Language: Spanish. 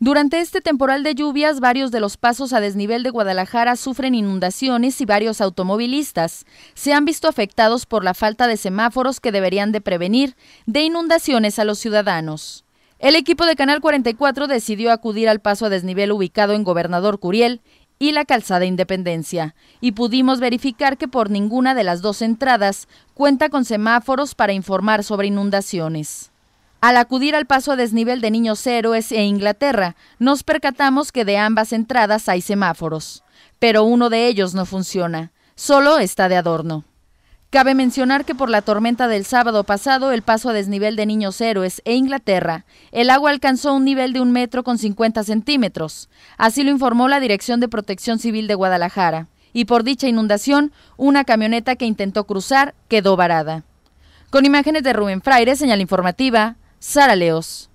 Durante este temporal de lluvias, varios de los pasos a desnivel de Guadalajara sufren inundaciones y varios automovilistas se han visto afectados por la falta de semáforos que deberían de prevenir de inundaciones a los ciudadanos. El equipo de Canal 44 decidió acudir al paso a desnivel ubicado en Gobernador Curiel y la calzada Independencia, y pudimos verificar que por ninguna de las dos entradas cuenta con semáforos para informar sobre inundaciones. Al acudir al paso a desnivel de Niños Héroes e Inglaterra, nos percatamos que de ambas entradas hay semáforos, pero uno de ellos no funciona, solo está de adorno. Cabe mencionar que por la tormenta del sábado pasado, el paso a desnivel de Niños Héroes e Inglaterra, el agua alcanzó un nivel de un metro con 50 centímetros. Así lo informó la Dirección de Protección Civil de Guadalajara. Y por dicha inundación, una camioneta que intentó cruzar quedó varada. Con imágenes de Rubén Fraire, señal informativa, Sara Leos.